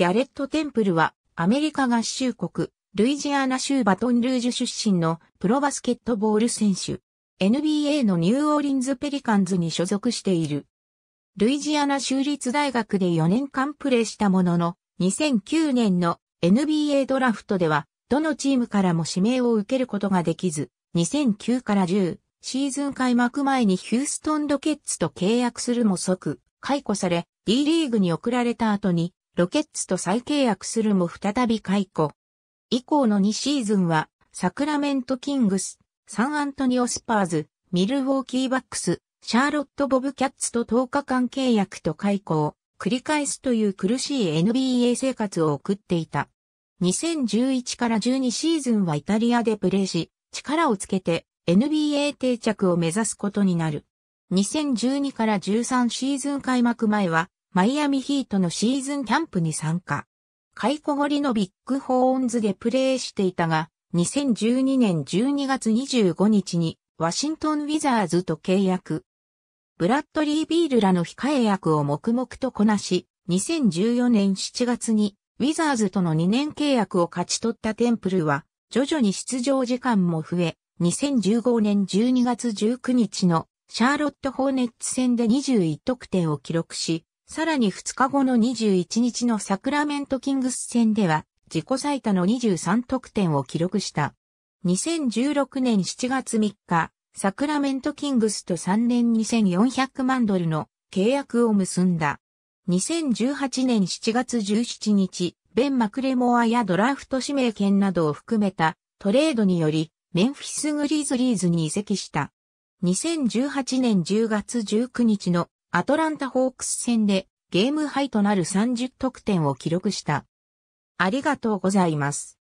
ギャレット・テンプルは、アメリカ合衆国、ルイジアナ州バトンルージュ出身のプロバスケットボール選手。NBA のニューオーリンズ・ペリカンズに所属している。ルイジアナ州立大学で4年間プレーしたものの、2009年の NBA ドラフトでは、どのチームからも指名を受けることができず、2009から10シーズン開幕前にヒューストンロケッツと契約するも即解雇され、D リーグに送られた後にロケッツと再契約するも再び解雇。以降の2シーズンは、サクラメントキングス、サンアントニオスパーズ、ミルウォーキーバックス、シャーロット・ボブキャッツと10日間契約と解雇を繰り返すという苦しい NBA 生活を送っていた。2011から12シーズンはイタリアでプレーし、力をつけて NBA 定着を目指すことになる。2012から13シーズン開幕前はマイアミヒートのシーズンキャンプに参加。回顧ごりのビッグホーンズでプレーしていたが、2012年12月25日にワシントン・ウィザーズと契約。ブラッドリー・ビールらの控え役を黙々とこなし、2014年7月にウィザーズとの2年契約を勝ち取ったテンプルは、徐々に出場時間も増え、2015年12月19日のシャーロット・ホーネッツ戦で21得点を記録し、さらに2日後の21日のサクラメントキングス戦では、自己最多の23得点を記録した。2016年7月3日、サクラメントキングスと3年2400万ドルの契約を結んだ。2018年7月17日、ベン・マクレモアやドラフト指名権などを含めたトレードにより、メンフィス・グリズリーズに移籍した。2018年10月19日のアトランタホークス戦でゲームハイとなる30得点を記録した。ありがとうございます。